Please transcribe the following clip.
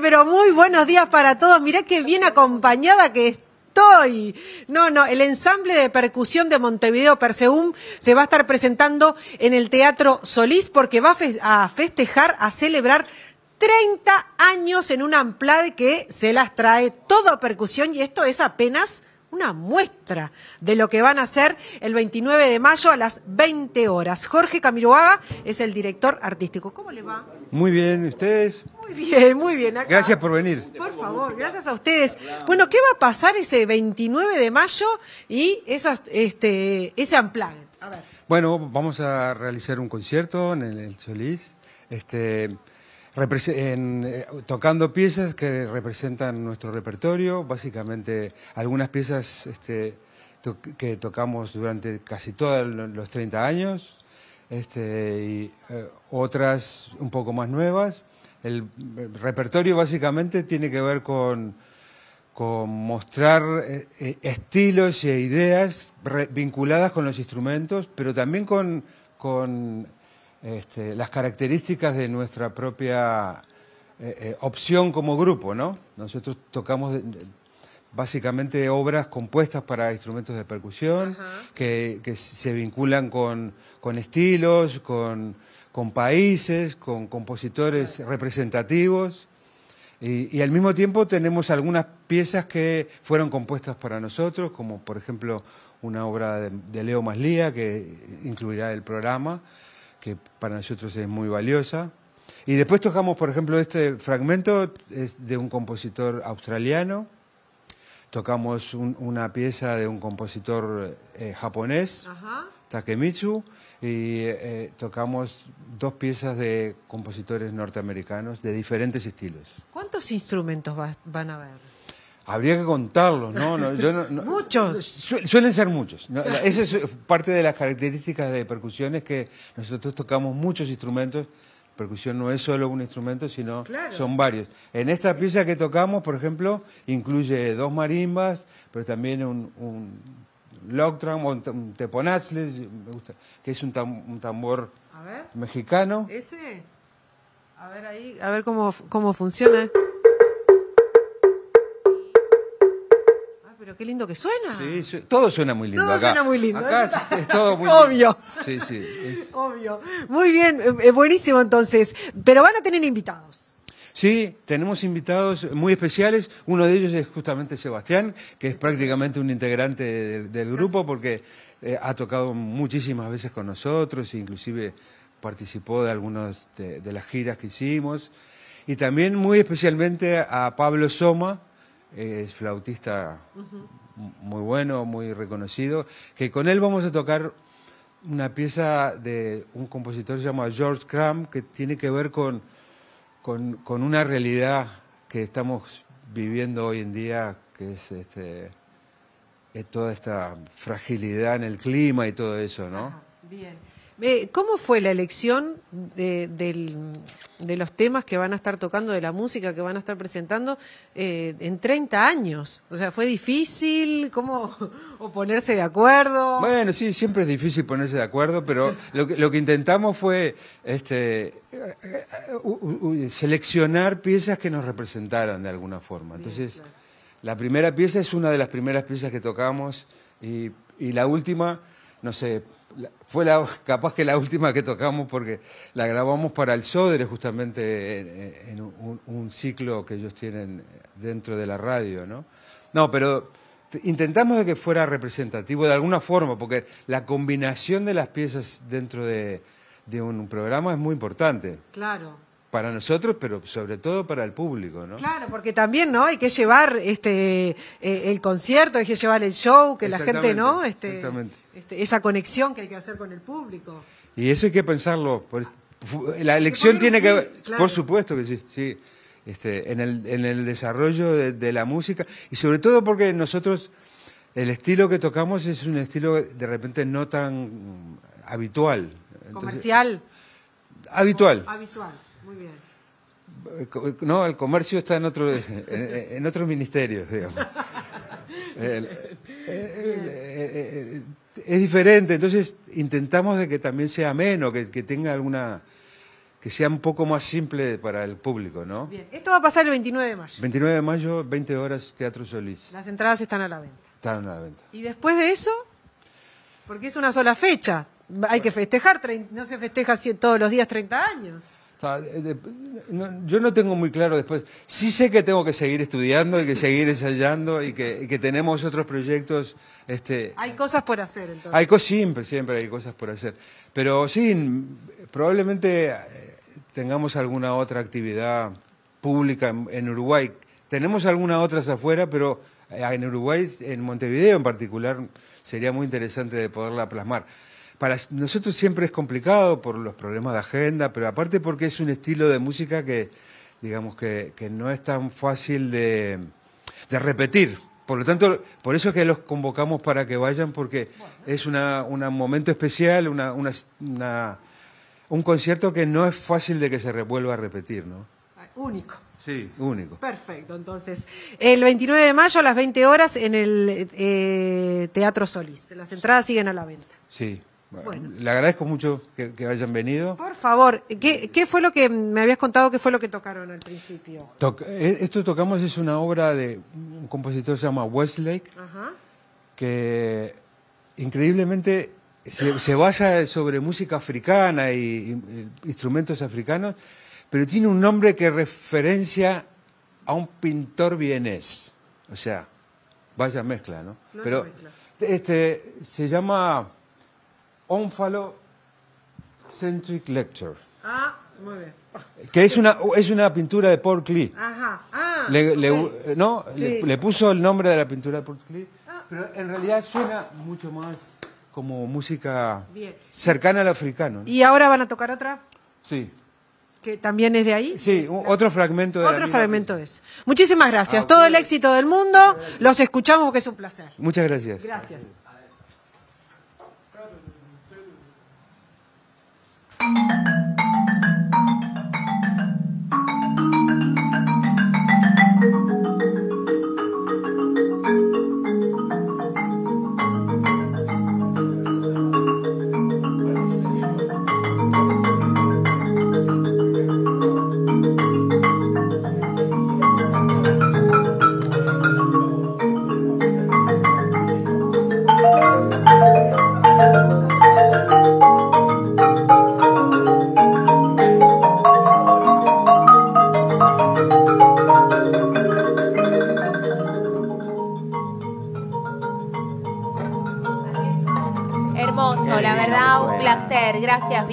pero muy buenos días para todos. Mirá qué bien acompañada que estoy. No, no, el ensamble de percusión de Montevideo Perseum se va a estar presentando en el Teatro Solís porque va a festejar, a celebrar 30 años en un amplade que se las trae toda percusión y esto es apenas una muestra de lo que van a hacer el 29 de mayo a las 20 horas. Jorge Camiroaga es el director artístico. ¿Cómo le va? Muy bien, ¿ustedes? Muy bien, muy bien. Gracias por venir. Por favor, gracias a ustedes. Bueno, ¿qué va a pasar ese 29 de mayo y este, ese Unplugged? Bueno, vamos a realizar un concierto en el Solís, este, eh, tocando piezas que representan nuestro repertorio, básicamente algunas piezas este, que tocamos durante casi todos los 30 años, este, y eh, otras un poco más nuevas el repertorio básicamente tiene que ver con, con mostrar eh, eh, estilos e ideas vinculadas con los instrumentos, pero también con, este, las características de nuestra propia eh, opción como grupo, ¿no? Nosotros tocamos básicamente obras compuestas para instrumentos de percusión, que, se vinculan con estilos, con con países, con compositores representativos. Y, al mismo tiempo tenemos algunas piezas que fueron compuestas para nosotros, como por ejemplo una obra de, Leo Maslía, que incluirá el programa, que para nosotros es muy valiosa. Y después tocamos, por ejemplo, este fragmento es de un compositor australiano, tocamos una pieza de un compositor eh, japonés, Takemitsu, y eh, tocamos dos piezas de compositores norteamericanos de diferentes estilos. ¿Cuántos instrumentos van a haber? Habría que contarlos, ¿no? no, muchos. suelen ser muchos. Esa es parte de las características de percusiones que nosotros tocamos muchos instrumentos. Percusión no es solo un instrumento, sino son varios. En esta pieza que tocamos, por ejemplo, incluye dos marimbas, pero también un Loctram o un me gusta, que es un, tambor mexicano. Ese, a ver ahí, a ver cómo, cómo funciona. Ah, Pero qué lindo que suena. todo suena muy lindo todo suena muy lindo. Acá es, todo muy Obvio. Sí, sí. Obvio. Muy bien, eh, eh, buenísimo entonces. Pero van a tener invitados. Sí, tenemos invitados muy especiales. Uno de ellos es justamente Sebastián, que es prácticamente un integrante del, grupo porque eh, ha tocado muchísimas veces con nosotros, inclusive participó de algunas de, las giras que hicimos. Y también muy especialmente a Pablo Soma, eh, es flautista muy bueno, muy reconocido, que con él vamos a tocar una pieza de un compositor llamado George Cram que tiene que ver con con, con una realidad que estamos viviendo hoy en día, que es este, toda esta fragilidad en el clima y todo eso, ¿no? bien. Eh, ¿Cómo fue la elección de, los temas que van a estar tocando, de la música que van a estar presentando eh, en 30 años? O sea, ¿fue difícil? ¿Cómo o ponerse de acuerdo? Bueno, sí, siempre es difícil ponerse de acuerdo, pero lo que, intentamos fue este, seleccionar piezas que nos representaran de alguna forma. Entonces, la primera pieza es una de las primeras piezas que tocamos y, y la última, no sé fue la, capaz que la última que tocamos porque la grabamos para el Sodre, justamente en, un, ciclo que ellos tienen dentro de la radio, ¿no? No, pero intentamos de que fuera representativo de alguna forma, porque la combinación de las piezas dentro de, de un programa es muy importante. Claro para nosotros, pero sobre todo para el público, ¿no? Claro, porque también, ¿no? Hay que llevar este eh, el concierto, hay que llevar el show, que la gente, ¿no? Este, este, esa conexión que hay que hacer con el público. Y eso hay que pensarlo. la elección tiene que ver, por supuesto que sí, sí. Este, en, el, en el desarrollo de, la música y sobre todo porque nosotros el estilo que tocamos es un estilo de repente no tan habitual. Comercial. Habitual. habitual. Muy bien. No, el comercio está en otro, en, otros ministerios, digamos. es diferente, entonces intentamos de que también sea ameno, que, que tenga alguna que sea un poco más simple para el público, ¿no? Bien, esto va a pasar el 29 de mayo. 29 de mayo, 20 horas, Teatro Solís. Las entradas están a la venta. Están a la venta. ¿Y después de eso? Porque es una sola fecha. Hay que festejar, no se festeja todos los días 30 años. Eh, yo no tengo muy claro después. Sí sé que tengo que seguir estudiando y que seguir ensayando y que, tenemos otros proyectos. Este, hay cosas por hacer, entonces. Hay cosas, siempre, siempre hay cosas por hacer. Pero sí, probablemente eh, tengamos alguna otra actividad pública en, en Uruguay. Tenemos algunas otras afuera, pero eh, en Uruguay, en Montevideo en particular, sería muy interesante de poderla plasmar para nosotros siempre es complicado por los problemas de agenda, pero aparte porque es un estilo de música que, digamos, que, no es tan fácil de, repetir. Por lo tanto, por eso es que los convocamos para que vayan, porque es un momento especial, un concierto que no es fácil de que se vuelva a repetir, ¿no? Único. Sí, único. Perfecto, entonces, el 29 de mayo a las 20 horas en el eh, Teatro Solís. Las entradas siguen a la venta. Sí. Le agradezco mucho que, hayan venido. Por favor, ¿qué, ¿qué, fue lo que me habías contado? ¿Qué fue lo que tocaron al principio? Eh, esto tocamos es una obra de un compositor que se llama Westlake, que increíblemente se, basa sobre música africana y, instrumentos africanos, pero tiene un nombre que referencia a un pintor vienés. O sea, vaya mezcla, ¿no? pero este se llama Onfalo Centric Lecture. Ah, muy bien. Que es una, es una pintura de Paul Klee. Ajá. Ah, le, ¿No? Le, puso el nombre de la pintura de Paul Klee. Ah. Pero en realidad suena mucho más como música cercana al africano. ¿Y ahora van a tocar otra? Sí. ¿Que también es de ahí? Sí, ah. otro fragmento de Otro fragmento es. Muchísimas gracias. Todo el éxito del mundo. Los escuchamos porque es un placer. Muchas gracias. Gracias. Gracias,